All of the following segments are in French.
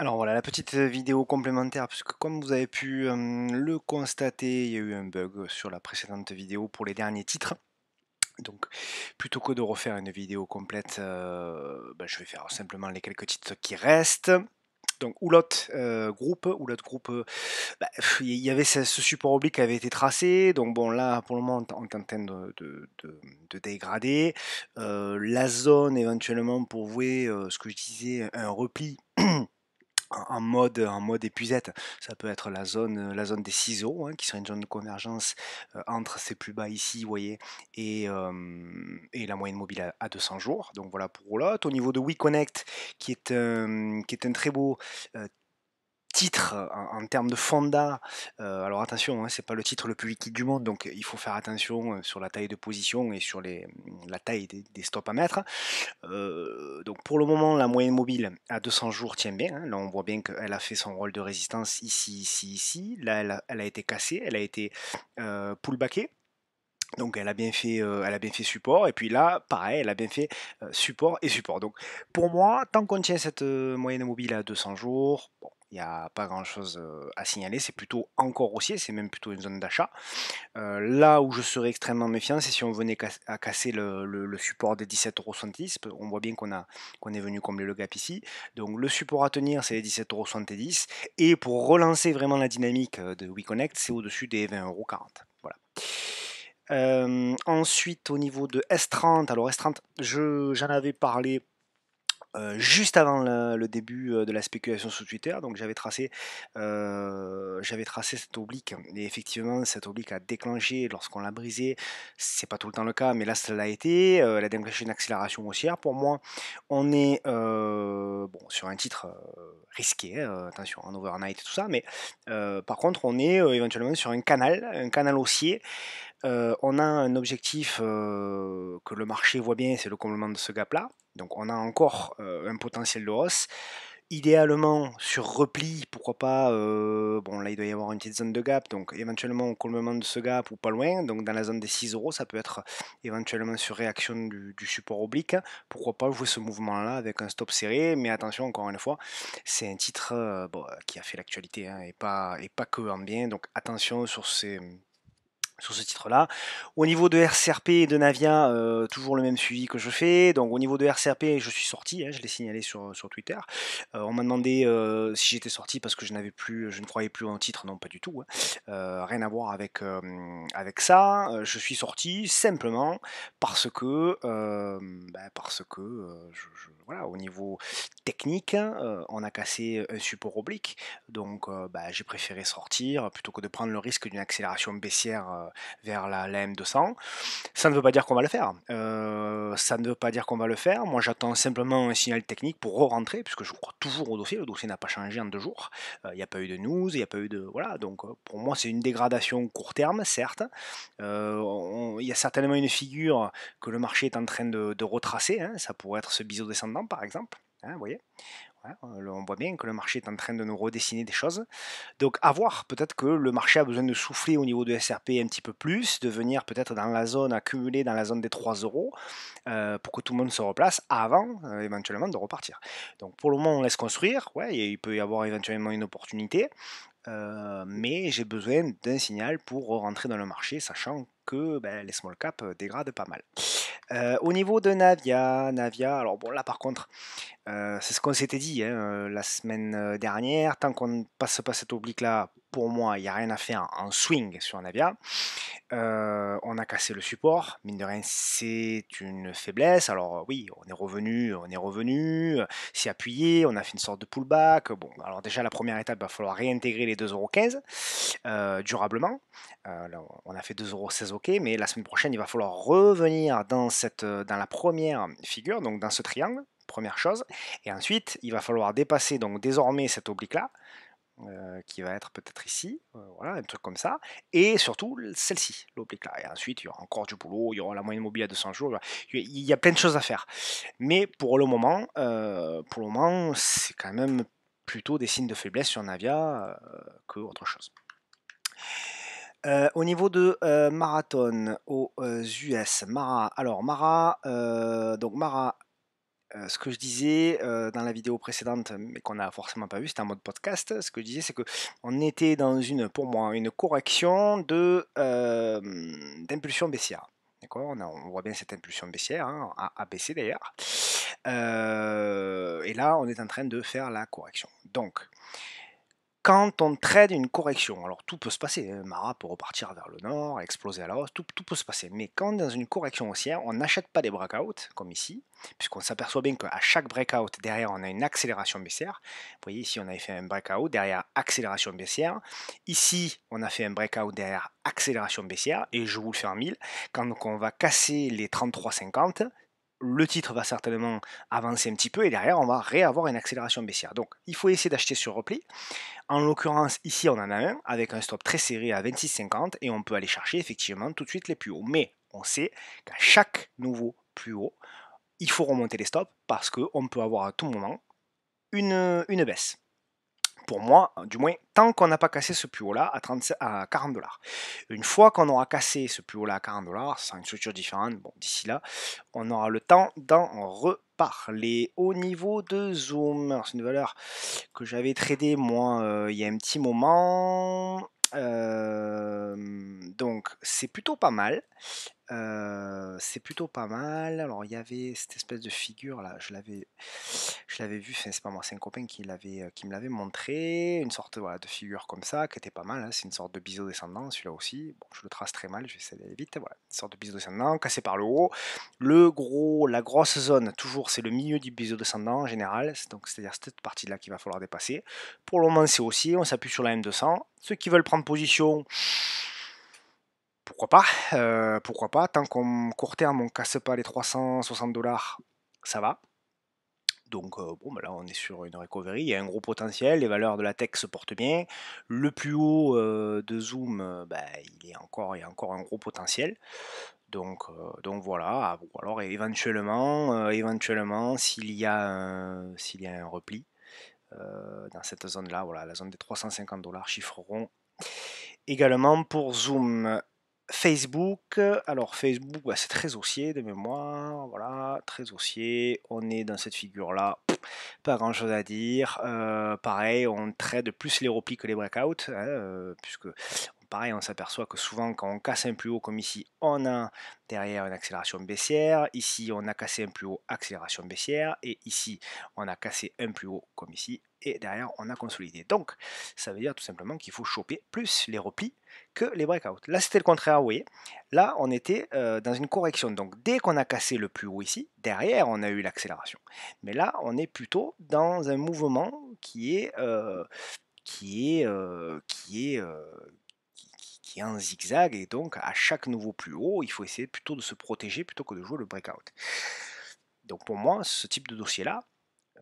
Alors voilà, la petite euh, vidéo complémentaire, puisque comme vous avez pu le constater, il y a eu un bug euh, sur la précédente vidéo pour les derniers titres. Donc plutôt que de refaire une vidéo complète, euh, ben, je vais faire simplement les quelques titres qui restent. Donc Oulot euh, groupe, Oulot groupe, ben, il y avait ce, support oblique qui avait été tracé, donc bon là pour le moment on est de, train de, de, dégrader. la zone éventuellement pour vouer, ce que je disais, un repli en mode, en mode épuisette. Ça peut être la zone, euh, la zone des ciseaux, hein, qui serait une zone de convergence euh, entre ces plus bas ici, vous voyez, et, euh, la moyenne mobile à, 200 jours. Donc voilà pour l'autre. Au niveau de WeConnect, qui est, qui est un très beau titre euh, en, termes de fonda, euh, alors attention, hein, c'est pas le titre le plus liquide du monde, donc il faut faire attention euh, sur la taille de position et sur la taille des, stops à mettre. donc pour le moment, la moyenne mobile à 200 jours tient bien. Hein. là, on voit bien qu'elle a fait son rôle de résistance ici, ici, ici. Là, elle a, été cassée, elle a été euh, pullbackée. Donc elle a bien fait, support et puis là, pareil, elle a bien fait support et support. Donc pour moi, tant qu'on tient cette moyenne mobile à 200 jours, bon, il n'y a pas grand-chose à signaler. C'est plutôt encore haussier, c'est même plutôt une zone d'achat. là où je serais extrêmement méfiant, c'est si on venait à casser le, le, le support des 17,70€. On voit bien qu'on qu'on est venu combler le gap ici. Donc le support à tenir, c'est les 17,70€. Et pour relancer vraiment la dynamique de WeConnect, c'est au-dessus des 20,40€. Voilà. ensuite, au niveau de S30, alors S30, j'en avais parlé euh, juste avant le, début euh, de la spéculation sur Twitter. Donc j'avais tracé, euh, tracé cette oblique. Et effectivement, cette oblique a déclenché lorsqu'on l'a brisée. C'est pas tout le temps le cas, mais là, ça l'a été. elle a déclenché une accélération haussière. Pour moi, on est sur un titre risqué. Hein, attention, en overnight et tout ça. Mais par contre, on est éventuellement sur un canal, un canal haussier. Euh, on a un objectif euh, que le marché voit bien, c'est le comblement de ce gap-là. Donc on a encore euh, un potentiel de hausse. Idéalement sur repli, pourquoi pas, bon là il doit y avoir une petite zone de gap, donc éventuellement au comblement de ce gap ou pas loin, donc dans la zone des 6 euros, ça peut être éventuellement sur réaction du, support oblique, pourquoi pas jouer ce mouvement-là avec un stop serré, mais attention encore une fois, c'est un titre qui a fait l'actualité hein, et, pas, et pas que en bien, donc attention sur ces sur ce titre-là. Au niveau de RCRP et de Navia, euh, toujours le même suivi que je fais. Donc au niveau de RCRP, je suis sorti, hein, je l'ai signalé sur, sur Twitter. Euh, on m'a demandé euh, si j'étais sorti parce que je n'avais plus, je ne croyais plus en titre, non pas du tout. Hein. rien à voir avec, avec ça. Je suis sorti simplement parce que, ben, parce que voilà, au niveau technique, on a cassé un support oblique. Donc ben, j'ai préféré sortir plutôt que de prendre le risque d'une accélération baissière vers la, M200. Ça ne veut pas dire qu'on va le faire. Euh, ça ne veut pas dire qu'on va le faire. Moi, j'attends simplement un signal technique pour re-rentrer, puisque je crois toujours au dossier. Le dossier n'a pas changé en deux jours. Euh, il n'y a pas eu de news, il n'y a pas eu de. Voilà, donc euh, pour moi, c'est une dégradation court terme, certes. Il y a certainement une figure que le marché est en train de, retracer. Hein. Ça pourrait être ce biseau descendant, par exemple. Hein, vous voyez on voit bien que le marché est en train de nous redessiner des choses. Donc à voir, peut-être que le marché a besoin de souffler au niveau de SRP un petit peu plus, de venir peut-être dans la zone accumulée, dans la zone des 3 euros, euh, pour que tout le monde se replace avant euh, éventuellement de repartir. Donc pour le moment on laisse construire, ouais, il peut y avoir éventuellement une opportunité, euh, mais j'ai besoin d'un signal pour rentrer dans le marché, sachant ben, les small cap euh, dégradent pas mal. Euh, au niveau de Navia, Navia, alors bon là par contre, euh, c'est ce qu'on s'était dit hein, la semaine dernière, tant qu'on ne passe pas cet oblique là, pour moi, il n'y a rien à faire en swing sur Navia. Euh, on a cassé le support, mine de rien, c'est une faiblesse. Alors euh, oui, on est revenu, on est revenu, euh, s'y appuyer, on a fait une sorte de pullback. Bon, alors déjà la première étape, il va falloir réintégrer les 2,15€ euh, durablement. Euh, on a fait 2,16€ ok, mais la semaine prochaine, il va falloir revenir dans, cette, dans la première figure, donc dans ce triangle, première chose. Et ensuite, il va falloir dépasser donc désormais cet oblique-là euh, qui va être peut-être ici, euh, voilà, un truc comme ça, et surtout celle-ci, l'oblique là. Et ensuite, il y aura encore du boulot, il y aura la moyenne mobile à 200 jours, il y a plein de choses à faire. Mais pour le moment, euh, pour le moment, c'est quand même plutôt des signes de faiblesse sur Navia que autre chose. au niveau de Marathon aux US, Mara, alors Mara, donc Mara ce que je disais dans la vidéo précédente, mais qu'on n'a forcément pas vu, c'était en mode podcast, ce que je disais, c'est qu'on était dans une, pour moi, une correction de, d'impulsion baissière. D'accord on, voit bien cette impulsion baissière, à, hein, à d'ailleurs. et là, on est en train de faire la correction. Donc, quand on trade une correction, alors tout peut se passer, hein. Mara peut repartir vers le nord, exploser à la hausse, tout, peut se passer. Mais quand dans une correction haussière, on n'achète pas des breakouts, comme ici, puisqu'on s'aperçoit bien qu'à chaque breakout, derrière, on a une accélération baissière. Vous voyez, ici, on avait fait un breakout, derrière, accélération baissière. Ici, on a fait un breakout, derrière, accélération baissière. Et je vous le fais en mille, quand on va casser les 33,50, le titre va certainement avancer un petit peu et derrière on va réavoir une accélération baissière. Donc il faut essayer d'acheter sur repli. En l'occurrence ici on en a un avec un stop très serré à 26,50 et on peut aller chercher effectivement tout de suite les plus hauts. Mais on sait qu'à chaque nouveau plus haut, il faut remonter les stops parce qu'on peut avoir à tout moment une, une baisse pour moi, du moins, tant qu'on n'a pas cassé ce plus là à, à 40 dollars. Une fois qu'on aura cassé ce plus là à 40 dollars, sans une structure différente, bon, d'ici là, on aura le temps d'en reparler. Au niveau de Zoom, c'est une valeur que j'avais tradée, moi, euh, il y a un petit moment. Euh, donc c'est plutôt pas mal. Euh, c'est plutôt pas mal. Alors il y avait cette espèce de figure là, je l'avais, je l'avais vu, c'est pas moi, c'est un copain qui, euh, me l'avait montré, une sorte de figure comme ça, qui était pas mal, hein, c'est une sorte de biseau descendant, celui-là aussi, bon, je le trace très mal, je vais essayer d'aller vite, voilà, une sorte de biseau descendant, cassé par le haut, le gros, la grosse zone, toujours, c'est le milieu du biseau descendant en général, donc c'est-à-dire cette partie-là qu'il va falloir dépasser, pour le moment c'est aussi, on s'appuie sur la M200, ceux qui veulent prendre position pourquoi pas, euh, pourquoi pas, tant qu'on court terme on casse pas les 360 dollars, ça va. Donc bon, bah, là on est sur une recovery, il y a un gros potentiel, les valeurs de la tech se portent bien. Le plus haut de Zoom, bah, il, est encore, il y a encore un gros potentiel. Donc, donc voilà, alors éventuellement, éventuellement s'il y, a un, un repli dans cette zone-là, voilà, la zone des 350 dollars, chiffreront Également pour Zoom, Facebook, euh, alors Facebook, bah, c'est très haussier de mémoire, voilà, très haussier, on est dans cette figure-là, pas grand-chose à dire. Euh, pareil, on trade plus les replis que les breakouts, hein, euh, puisque pareil, on s'aperçoit que souvent quand on casse un plus haut comme ici, on a derrière une accélération baissière. Ici, on a cassé un plus haut, accélération baissière. Et ici, on a cassé un plus haut comme ici. Et derrière, on a consolidé. Donc, ça veut dire tout simplement qu'il faut choper plus les replis que les breakouts. Là, c'était le contraire, vous voyez. Là, on était euh, dans une correction. Donc, dès qu'on a cassé le plus haut ici, derrière, on a eu l'accélération. Mais là, on est plutôt dans un mouvement qui est... Euh, qui est, euh, qui est qui est en zigzag, et donc à chaque nouveau plus haut, il faut essayer plutôt de se protéger plutôt que de jouer le breakout. Donc pour moi, ce type de dossier-là,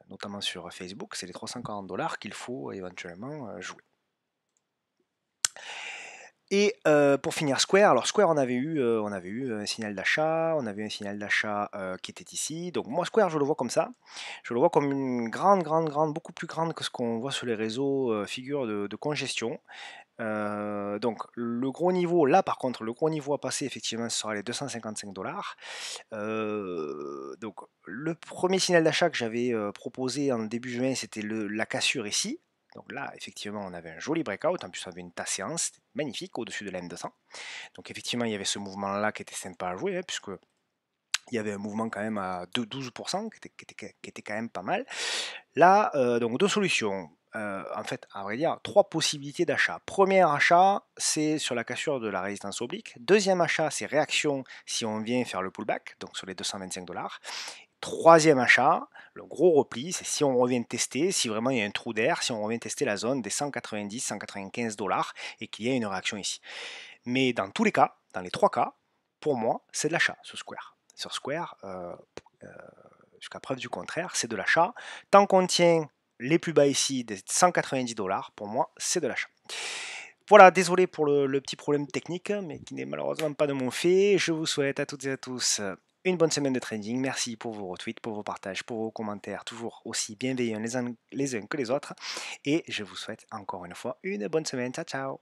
notamment sur Facebook, c'est les 340 dollars qu'il faut éventuellement euh, jouer. Et euh, pour finir Square, alors Square on avait eu, euh, on avait eu un signal d'achat, on avait un signal d'achat qui était ici. Donc moi Square je le vois comme ça, je le vois comme une grande, grande, grande, beaucoup plus grande que ce qu'on voit sur les réseaux figure de, congestion. Euh, donc le gros niveau, là par contre, le gros niveau à passer effectivement ce sera les 255 dollars. Euh, donc le premier signal d'achat que j'avais euh, proposé en début juin, c'était la cassure ici. Donc là, effectivement, on avait un joli breakout. En plus, on avait une tasse séance magnifique au-dessus de la M200. Donc effectivement, il y avait ce mouvement-là qui était sympa à jouer, hein, puisque il y avait un mouvement quand même à 12%, qui était, qui était, quand même pas mal. Là, donc deux solutions. Euh, en fait, à vrai dire, trois possibilités d'achat. Premier achat, c'est sur la cassure de la résistance oblique. Deuxième achat, c'est réaction si on vient faire le pullback, donc sur les 225 dollars. Troisième achat, le gros repli, c'est si on revient tester, si vraiment il y a un trou d'air, si on revient tester la zone des 190-195 dollars et qu'il y a une réaction ici. Mais dans tous les cas, dans les trois cas, pour moi, c'est de l'achat sur Square. Sur Square, euh, euh, jusqu'à preuve du contraire, c'est de l'achat. Tant qu'on tient les plus bas ici des 190 dollars, pour moi, c'est de l'achat. Voilà, désolé pour le, petit problème technique, mais qui n'est malheureusement pas de mon fait. Je vous souhaite à toutes et à tous euh, une bonne semaine de trading. Merci pour vos retweets, pour vos partages, pour vos commentaires, toujours aussi bienveillants les uns, les uns que les autres. Et je vous souhaite encore une fois une bonne semaine. Ciao, ciao